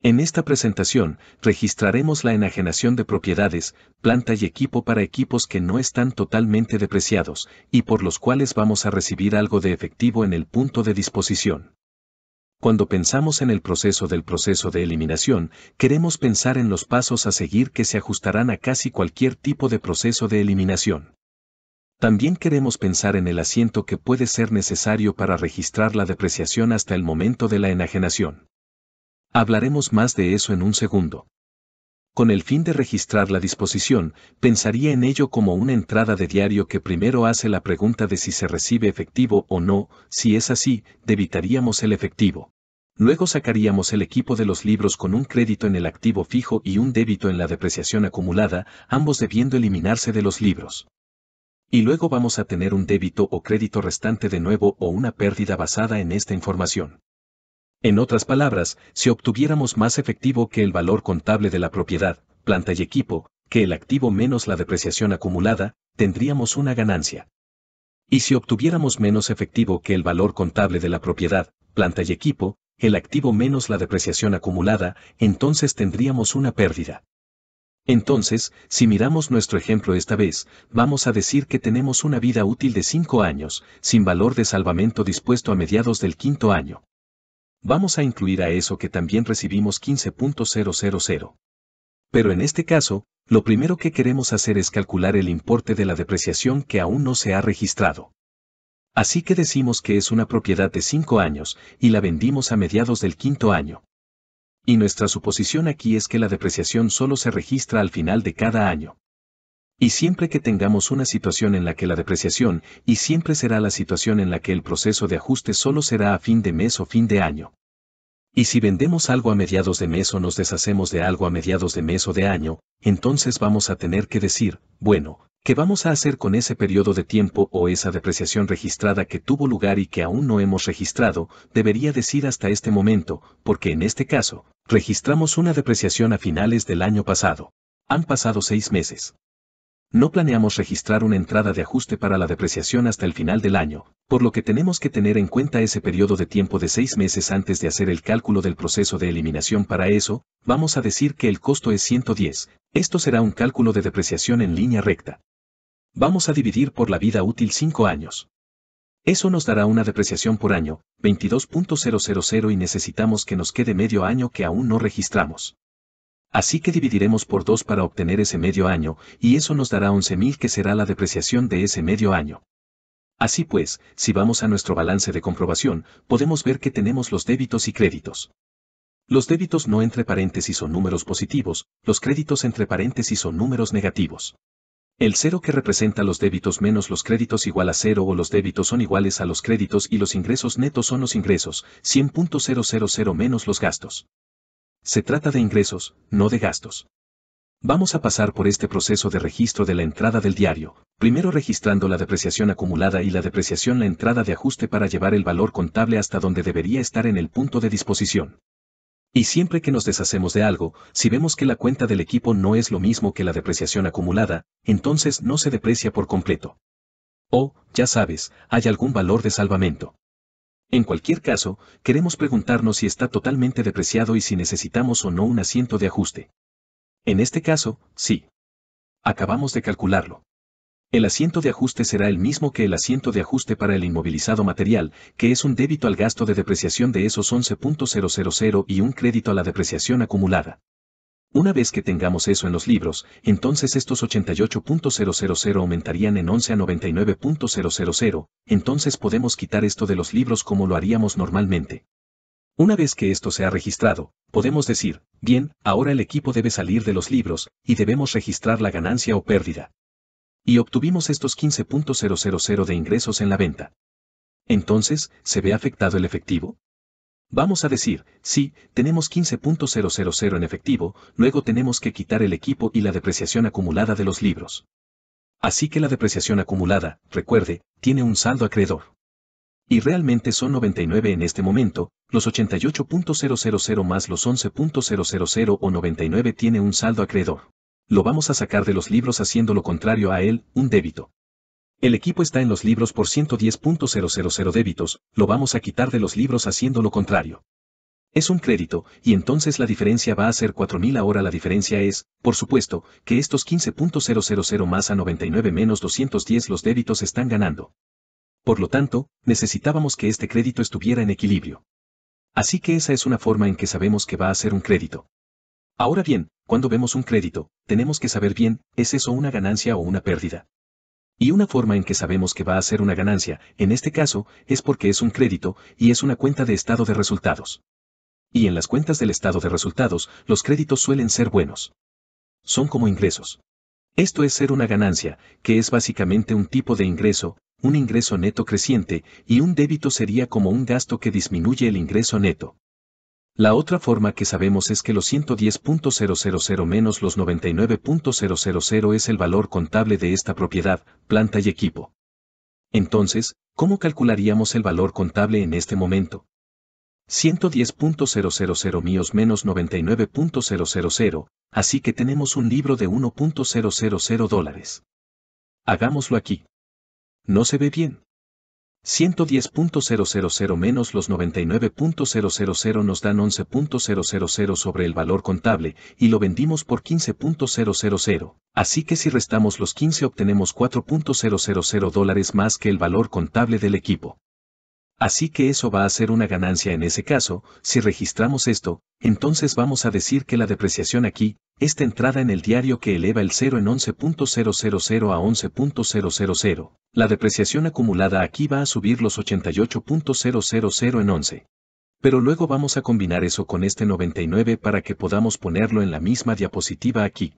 En esta presentación, registraremos la enajenación de propiedades, planta y equipo para equipos que no están totalmente depreciados, y por los cuales vamos a recibir algo de efectivo en el punto de disposición. Cuando pensamos en el proceso del proceso de eliminación, queremos pensar en los pasos a seguir que se ajustarán a casi cualquier tipo de proceso de eliminación. También queremos pensar en el asiento que puede ser necesario para registrar la depreciación hasta el momento de la enajenación. Hablaremos más de eso en un segundo. Con el fin de registrar la disposición, pensaría en ello como una entrada de diario que primero hace la pregunta de si se recibe efectivo o no, si es así, debitaríamos el efectivo. Luego sacaríamos el equipo de los libros con un crédito en el activo fijo y un débito en la depreciación acumulada, ambos debiendo eliminarse de los libros. Y luego vamos a tener un débito o crédito restante de nuevo o una pérdida basada en esta información. En otras palabras, si obtuviéramos más efectivo que el valor contable de la propiedad, planta y equipo, que el activo menos la depreciación acumulada, tendríamos una ganancia. Y si obtuviéramos menos efectivo que el valor contable de la propiedad, planta y equipo, el activo menos la depreciación acumulada, entonces tendríamos una pérdida. Entonces, si miramos nuestro ejemplo esta vez, vamos a decir que tenemos una vida útil de cinco años, sin valor de salvamento dispuesto a mediados del quinto año vamos a incluir a eso que también recibimos 15.000. Pero en este caso, lo primero que queremos hacer es calcular el importe de la depreciación que aún no se ha registrado. Así que decimos que es una propiedad de 5 años y la vendimos a mediados del quinto año. Y nuestra suposición aquí es que la depreciación solo se registra al final de cada año. Y siempre que tengamos una situación en la que la depreciación, y siempre será la situación en la que el proceso de ajuste solo será a fin de mes o fin de año. Y si vendemos algo a mediados de mes o nos deshacemos de algo a mediados de mes o de año, entonces vamos a tener que decir, bueno, ¿qué vamos a hacer con ese periodo de tiempo o esa depreciación registrada que tuvo lugar y que aún no hemos registrado? Debería decir hasta este momento, porque en este caso, registramos una depreciación a finales del año pasado. Han pasado seis meses. No planeamos registrar una entrada de ajuste para la depreciación hasta el final del año, por lo que tenemos que tener en cuenta ese periodo de tiempo de seis meses antes de hacer el cálculo del proceso de eliminación para eso, vamos a decir que el costo es 110, esto será un cálculo de depreciación en línea recta. Vamos a dividir por la vida útil 5 años. Eso nos dará una depreciación por año, 22.000 y necesitamos que nos quede medio año que aún no registramos. Así que dividiremos por 2 para obtener ese medio año, y eso nos dará 11.000 que será la depreciación de ese medio año. Así pues, si vamos a nuestro balance de comprobación, podemos ver que tenemos los débitos y créditos. Los débitos no entre paréntesis son números positivos, los créditos entre paréntesis son números negativos. El cero que representa los débitos menos los créditos igual a cero o los débitos son iguales a los créditos y los ingresos netos son los ingresos, 100.000 menos los gastos. Se trata de ingresos, no de gastos. Vamos a pasar por este proceso de registro de la entrada del diario, primero registrando la depreciación acumulada y la depreciación la entrada de ajuste para llevar el valor contable hasta donde debería estar en el punto de disposición. Y siempre que nos deshacemos de algo, si vemos que la cuenta del equipo no es lo mismo que la depreciación acumulada, entonces no se deprecia por completo. O, ya sabes, hay algún valor de salvamento. En cualquier caso, queremos preguntarnos si está totalmente depreciado y si necesitamos o no un asiento de ajuste. En este caso, sí. Acabamos de calcularlo. El asiento de ajuste será el mismo que el asiento de ajuste para el inmovilizado material, que es un débito al gasto de depreciación de esos 11.000 y un crédito a la depreciación acumulada. Una vez que tengamos eso en los libros, entonces estos 88.000 aumentarían en 11 a 99.000, entonces podemos quitar esto de los libros como lo haríamos normalmente. Una vez que esto se ha registrado, podemos decir, bien, ahora el equipo debe salir de los libros, y debemos registrar la ganancia o pérdida. Y obtuvimos estos 15.000 de ingresos en la venta. Entonces, ¿se ve afectado el efectivo? Vamos a decir, sí, tenemos 15.000 en efectivo, luego tenemos que quitar el equipo y la depreciación acumulada de los libros. Así que la depreciación acumulada, recuerde, tiene un saldo acreedor. Y realmente son 99 en este momento, los 88.000 más los 11.000 o 99 tiene un saldo acreedor. Lo vamos a sacar de los libros haciendo lo contrario a él, un débito. El equipo está en los libros por 110.000 débitos, lo vamos a quitar de los libros haciendo lo contrario. Es un crédito, y entonces la diferencia va a ser 4.000 ahora la diferencia es, por supuesto, que estos 15.000 más a 99 menos 210 los débitos están ganando. Por lo tanto, necesitábamos que este crédito estuviera en equilibrio. Así que esa es una forma en que sabemos que va a ser un crédito. Ahora bien, cuando vemos un crédito, tenemos que saber bien, ¿es eso una ganancia o una pérdida? Y una forma en que sabemos que va a ser una ganancia, en este caso, es porque es un crédito y es una cuenta de estado de resultados. Y en las cuentas del estado de resultados, los créditos suelen ser buenos. Son como ingresos. Esto es ser una ganancia, que es básicamente un tipo de ingreso, un ingreso neto creciente, y un débito sería como un gasto que disminuye el ingreso neto. La otra forma que sabemos es que los 110.000 menos los 99.000 es el valor contable de esta propiedad, planta y equipo. Entonces, ¿cómo calcularíamos el valor contable en este momento? 110.000 míos menos 99.000, así que tenemos un libro de 1.000 dólares. Hagámoslo aquí. No se ve bien. 110.000 menos los 99.000 nos dan 11.000 sobre el valor contable y lo vendimos por 15.000. Así que si restamos los 15 obtenemos 4.000 dólares más que el valor contable del equipo. Así que eso va a ser una ganancia en ese caso, si registramos esto, entonces vamos a decir que la depreciación aquí esta entrada en el diario que eleva el 0 en 11.000 a 11.000, la depreciación acumulada aquí va a subir los 88.000 en 11. Pero luego vamos a combinar eso con este 99 para que podamos ponerlo en la misma diapositiva aquí.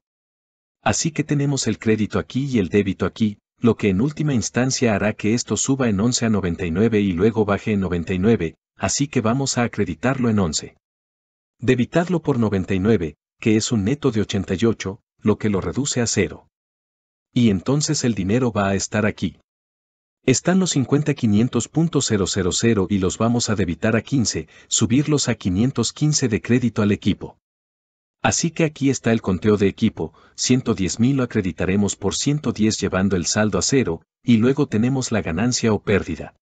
Así que tenemos el crédito aquí y el débito aquí, lo que en última instancia hará que esto suba en 11 a 99 y luego baje en 99, así que vamos a acreditarlo en 11. Debitarlo por 99, que es un neto de 88, lo que lo reduce a cero. Y entonces el dinero va a estar aquí. Están los 50.500.000 y los vamos a debitar a 15, subirlos a 515 de crédito al equipo. Así que aquí está el conteo de equipo, 110.000 lo acreditaremos por 110 llevando el saldo a cero, y luego tenemos la ganancia o pérdida.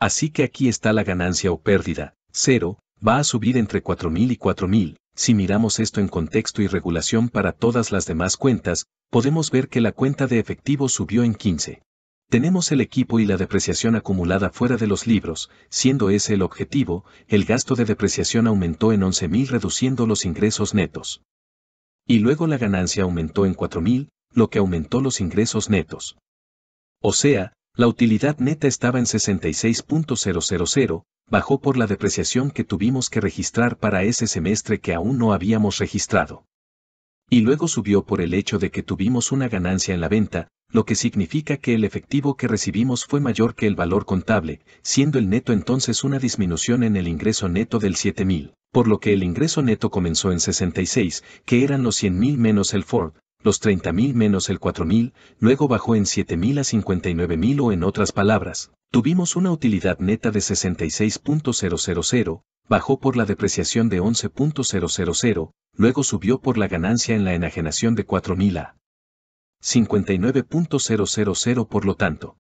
Así que aquí está la ganancia o pérdida, cero, va a subir entre 4.000 y 4.000. Si miramos esto en contexto y regulación para todas las demás cuentas, podemos ver que la cuenta de efectivo subió en 15. Tenemos el equipo y la depreciación acumulada fuera de los libros, siendo ese el objetivo, el gasto de depreciación aumentó en 11.000 reduciendo los ingresos netos. Y luego la ganancia aumentó en 4.000, lo que aumentó los ingresos netos. O sea, la utilidad neta estaba en 66.000, bajó por la depreciación que tuvimos que registrar para ese semestre que aún no habíamos registrado. Y luego subió por el hecho de que tuvimos una ganancia en la venta, lo que significa que el efectivo que recibimos fue mayor que el valor contable, siendo el neto entonces una disminución en el ingreso neto del 7000, por lo que el ingreso neto comenzó en 66, que eran los 100.000 menos el Ford, los 30.000 menos el 4.000, luego bajó en 7.000 a 59.000 o en otras palabras, tuvimos una utilidad neta de 66.000, bajó por la depreciación de 11.000, luego subió por la ganancia en la enajenación de 4.000 a 59.000 por lo tanto.